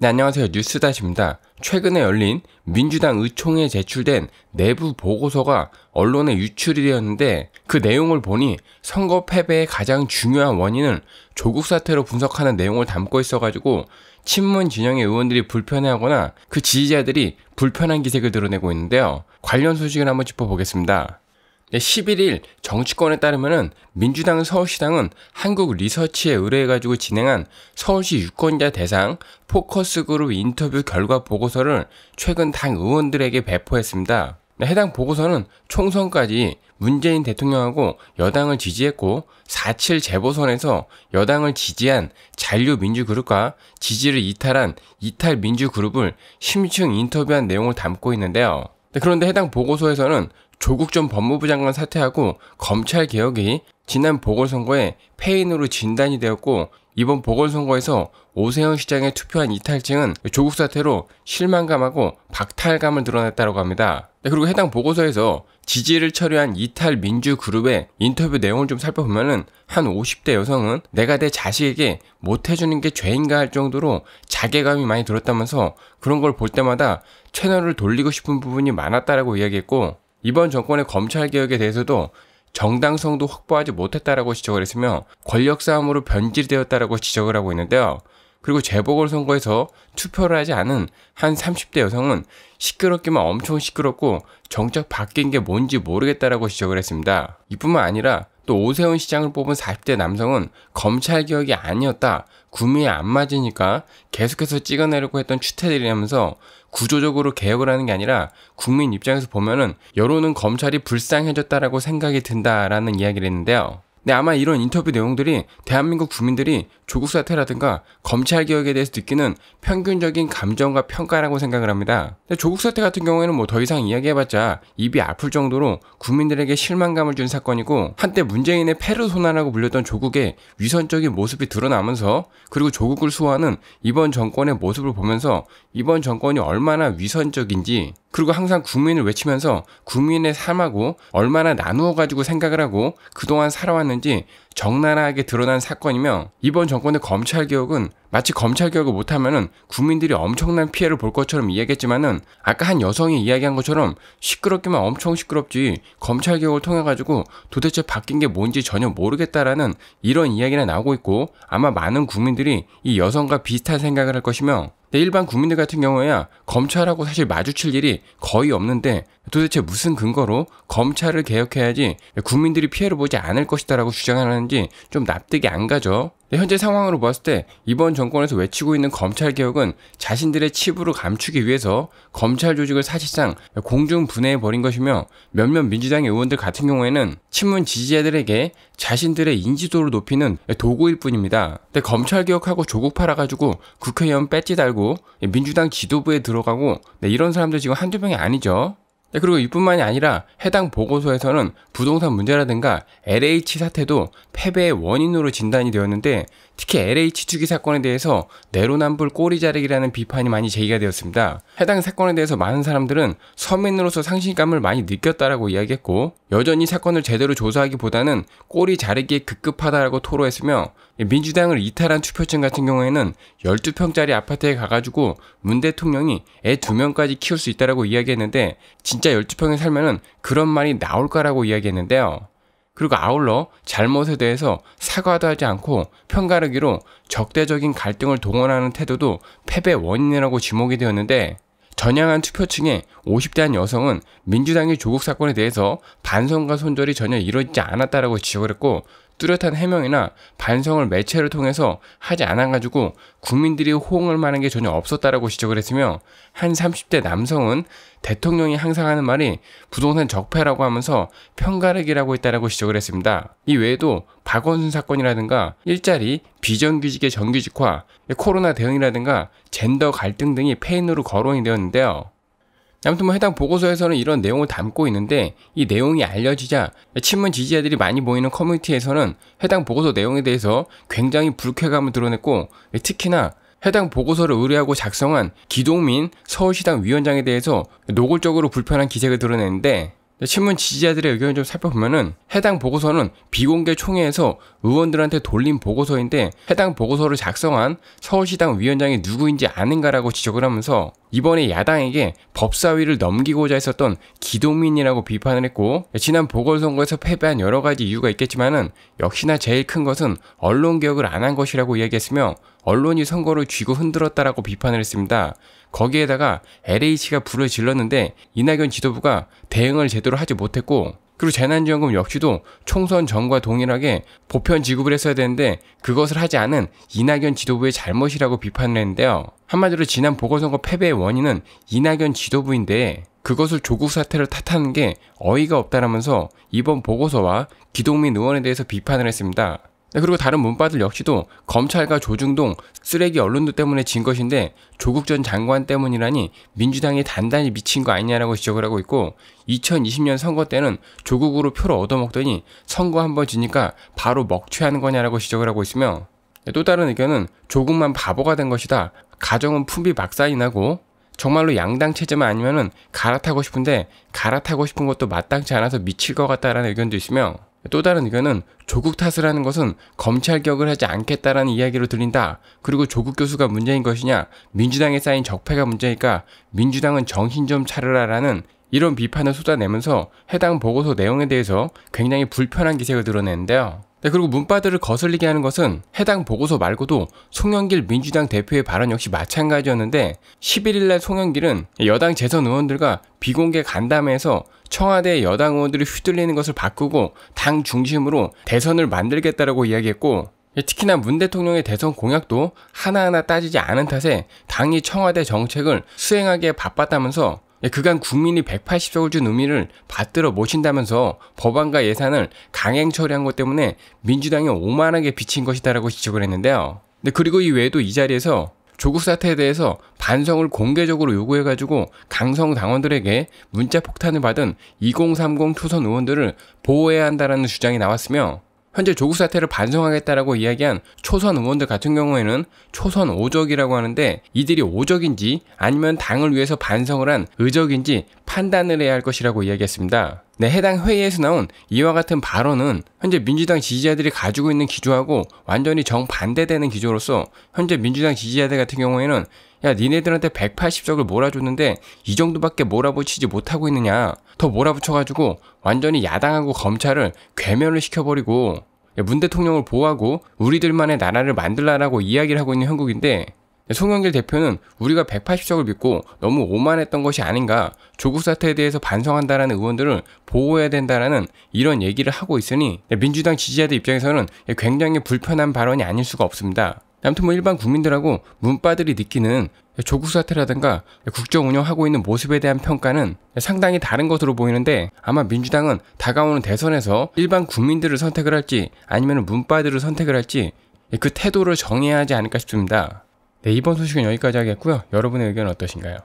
네, 안녕하세요. 뉴스다시입니다. 최근에 열린 민주당 의총에 제출된 내부 보고서가 언론에 유출이 되었는데 그 내용을 보니 선거 패배의 가장 중요한 원인을 조국 사태로 분석하는 내용을 담고 있어가지고 친문 진영의 의원들이 불편해하거나 그 지지자들이 불편한 기색을 드러내고 있는데요. 관련 소식을 한번 짚어보겠습니다. 11일 정치권에 따르면 민주당 서울시당은 한국 리서치에 의뢰해가지고 진행한 서울시 유권자 대상 포커스 그룹 인터뷰 결과 보고서를 최근 당 의원들에게 배포했습니다. 네, 해당 보고서는 총선까지 문재인 대통령하고 여당을 지지했고 4.7 재보선에서 여당을 지지한 잔류민주그룹과 지지를 이탈한 이탈민주그룹을 심층 인터뷰한 내용을 담고 있는데요. 네, 그런데 해당 보고서에서는 조국 전 법무부 장관 사퇴하고 검찰 개혁이 지난 보궐선거에 패인으로 진단이 되었고 이번 보궐선거에서 오세훈 시장에 투표한 이탈층은 조국 사태로 실망감하고 박탈감을 드러냈다고 합니다. 네, 그리고 해당 보고서에서 지지를 철회한 이탈 민주 그룹의 인터뷰 내용을 좀 살펴보면은 한 50대 여성은 내가 내 자식에게 못 해주는 게 죄인가 할 정도로 자괴감이 많이 들었다면서 그런 걸 볼 때마다 채널을 돌리고 싶은 부분이 많았다라고 이야기했고 이번 정권의 검찰 개혁에 대해서도 정당성도 확보하지 못했다라고 지적을 했으며 권력 싸움으로 변질되었다라고 지적을 하고 있는데요. 그리고 재보궐선거에서 투표를 하지 않은 한 30대 여성은 시끄럽기만 엄청 시끄럽고 정작 바뀐 게 뭔지 모르겠다라고 지적을 했습니다. 이뿐만 아니라 또 오세훈 시장을 뽑은 40대 남성은 검찰 개혁이 아니었다. 구미에 안 맞으니까 계속해서 찍어내려고 했던 추태들이라면서 구조적으로 개혁을 하는 게 아니라 국민 입장에서 보면은 여론은 검찰이 불쌍해졌다라고 생각이 든다라는 이야기를 했는데요. 네, 아마 이런 인터뷰 내용들이 대한민국 국민들이 조국 사태라든가 검찰 개혁에 대해서 느끼는 평균적인 감정과 평가라고 생각을 합니다. 조국 사태 같은 경우에는 뭐 더 이상 이야기해봤자 입이 아플 정도로 국민들에게 실망감을 준 사건이고 한때 문재인의 페르소나라고 불렸던 조국의 위선적인 모습이 드러나면서 그리고 조국을 수호하는 이번 정권의 모습을 보면서 이번 정권이 얼마나 위선적인지 그리고 항상 국민을 외치면서 국민의 삶하고 얼마나 나누어 가지고 생각을 하고 그동안 살아왔는지 적나라하게 드러난 사건이며 이번 정권의 검찰 개혁은 마치 검찰 개혁을 못하면은 국민들이 엄청난 피해를 볼 것처럼 이야기했지만은 아까 한 여성이 이야기한 것처럼 시끄럽기만 엄청 시끄럽지 검찰 개혁을 통해 가지고 도대체 바뀐 게 뭔지 전혀 모르겠다라는 이런 이야기가 나오고 있고 아마 많은 국민들이 이 여성과 비슷한 생각을 할 것이며 근데 일반 국민들 같은 경우에야 검찰하고 사실 마주칠 일이 거의 없는데 도대체 무슨 근거로 검찰을 개혁해야지 국민들이 피해를 보지 않을 것이다라고 주장하는지 좀 납득이 안 가죠. 현재 상황으로 봤을 때 이번 정권에서 외치고 있는 검찰 개혁은 자신들의 치부를 감추기 위해서 검찰 조직을 사실상 공중 분해해 버린 것이며 몇몇 민주당 의원들 같은 경우에는 친문 지지자들에게 자신들의 인지도를 높이는 도구일 뿐입니다. 근데 검찰 개혁하고 조국 팔아가지고 국회의원 뺏지 달고 민주당 지도부에 들어가고 네, 이런 사람들 지금 한두 명이 아니죠. 네, 그리고 이뿐만이 아니라 해당 보고서에서는 부동산 문제라든가 LH 사태도 패배의 원인으로 진단이 되었는데 특히 LH 투기 사건에 대해서 내로남불 꼬리자르기라는 비판이 많이 제기가 되었습니다. 해당 사건에 대해서 많은 사람들은 서민으로서 상심감을 많이 느꼈다라고 이야기했고 여전히 사건을 제대로 조사하기보다는 꼬리 자르기에 급급하다라고 토로했으며 민주당을 이탈한 투표층 같은 경우에는 12평짜리 아파트에 가가지고 문 대통령이 애 2명까지 키울 수 있다라고 이야기했는데 진짜 12평에 살면은 그런 말이 나올까라고 이야기했는데요. 그리고 아울러 잘못에 대해서 사과도 하지 않고 편가르기로 적대적인 갈등을 동원하는 태도도 패배 원인이라고 지목이 되었는데 전향한 투표층의 50대 한 여성은 민주당의 조국 사건에 대해서 반성과 손절이 전혀 이루어지지 않았다라고 지적을 했고 뚜렷한 해명이나 반성을 매체를 통해서 하지 않아가지고 국민들이 호응할 만한 게 전혀 없었다라고 지적을 했으며 한 30대 남성은 대통령이 항상 하는 말이 부동산 적폐라고 하면서 편가르기라고 했다라고 지적을 했습니다. 이 외에도 박원순 사건이라든가 일자리, 비정규직의 정규직화, 코로나 대응이라든가 젠더 갈등 등이 페인으로 거론이 되었는데요. 아무튼 뭐 해당 보고서에서는 이런 내용을 담고 있는데 이 내용이 알려지자 친문 지지자들이 많이 모이는 커뮤니티에서는 해당 보고서 내용에 대해서 굉장히 불쾌감을 드러냈고 특히나 해당 보고서를 의뢰하고 작성한 기동민 서울시당 위원장에 대해서 노골적으로 불편한 기색을 드러냈는데 신문 지지자들의 의견을 좀 살펴보면은 해당 보고서는 비공개 총회에서 의원들한테 돌린 보고서인데 해당 보고서를 작성한 서울시당 위원장이 누구인지 아는가라고 지적을 하면서 이번에 야당에게 법사위를 넘기고자 했었던 기동민이라고 비판을 했고 지난 보궐선거에서 패배한 여러 가지 이유가 있겠지만은 역시나 제일 큰 것은 언론 개혁을 안 한 것이라고 이야기했으며 언론이 선거를 쥐고 흔들었다라고 비판을 했습니다. 거기에다가 LH가 불을 질렀는데 이낙연 지도부가 대응을 제대로 하지 못했고 그리고 재난지원금 역시도 총선 전과 동일하게 보편 지급을 했어야 되는데 그것을 하지 않은 이낙연 지도부의 잘못이라고 비판을 했는데요. 한마디로 지난 보궐선거 패배의 원인은 이낙연 지도부인데 그것을 조국 사태를 탓하는 게 어이가 없다라면서 이번 보고서와 기동민 의원에 대해서 비판을 했습니다. 네, 그리고 다른 문바들 역시도 검찰과 조중동 쓰레기 언론도 때문에 진 것인데 조국 전 장관 때문이라니 민주당이 단단히 미친 거 아니냐라고 지적을 하고 있고 2020년 선거 때는 조국으로 표를 얻어먹더니 선거 한 번 지니까 바로 먹취하는 거냐라고 지적을 하고 있으며 네, 또 다른 의견은 조국만 바보가 된 것이다. 가정은 품비 박사이 나고 정말로 양당 체제만 아니면은 갈아타고 싶은데 갈아타고 싶은 것도 마땅치 않아서 미칠 것 같다라는 의견도 있으며 또 다른 의견은 조국 탓을 하는 것은 검찰격을 하지 않겠다라는 이야기로 들린다. 그리고 조국 교수가 문제인 것이냐, 민주당에 쌓인 적폐가 문제일까, 민주당은 정신 좀 차려라라는 이런 비판을 쏟아내면서 해당 보고서 내용에 대해서 굉장히 불편한 기색을 드러내는데요. 네, 그리고 문바들을 거슬리게 하는 것은 해당 보고서 말고도 송영길 민주당 대표의 발언 역시 마찬가지였는데 11일날 송영길은 여당 재선 의원들과 비공개 간담회에서 청와대 여당 의원들이 휘둘리는 것을 바꾸고 당 중심으로 대선을 만들겠다라고 이야기했고 예, 특히나 문 대통령의 대선 공약도 하나하나 따지지 않은 탓에 당이 청와대 정책을 수행하기에 바빴다면서 예, 그간 국민이 180석을 준 의미를 받들어 모신다면서 법안과 예산을 강행 처리한 것 때문에 민주당이 오만하게 비친 것이다라고 지적을 했는데요. 그리고 이 외에도 이 자리에서 조국 사태에 대해서 반성을 공개적으로 요구해가지고 강성 당원들에게 문자 폭탄을 받은 2030 초선 의원들을 보호해야 한다라는 주장이 나왔으며 현재 조국 사태를 반성하겠다라고 이야기한 초선 의원들 같은 경우에는 초선 오적이라고 하는데 이들이 오적인지 아니면 당을 위해서 반성을 한 의적인지 판단을 해야 할 것이라고 이야기했습니다. 네, 해당 회의에서 나온 이와 같은 발언은 현재 민주당 지지자들이 가지고 있는 기조하고 완전히 정반대되는 기조로서 현재 민주당 지지자들 같은 경우에는 야 니네들한테 180석을 몰아줬는데 이 정도밖에 몰아붙이지 못하고 있느냐 더 몰아붙여가지고 완전히 야당하고 검찰을 괴멸을 시켜버리고 예, 문 대통령을 보호하고 우리들만의 나라를 만들라라고 이야기를 하고 있는 한국인데 송영길 대표는 우리가 180석을 믿고 너무 오만했던 것이 아닌가 조국 사태에 대해서 반성한다라는 의원들을 보호해야 된다라는 이런 얘기를 하고 있으니 예, 민주당 지지자들 입장에서는 예, 굉장히 불편한 발언이 아닐 수가 없습니다. 아무튼 뭐 일반 국민들하고 문바들이 느끼는 조국 사태라든가 국정 운영하고 있는 모습에 대한 평가는 상당히 다른 것으로 보이는데 아마 민주당은 다가오는 대선에서 일반 국민들을 선택을 할지 아니면 문바들을 선택을 할지 그 태도를 정해야 하지 않을까 싶습니다. 네, 이번 소식은 여기까지 하겠고요. 여러분의 의견은 어떠신가요?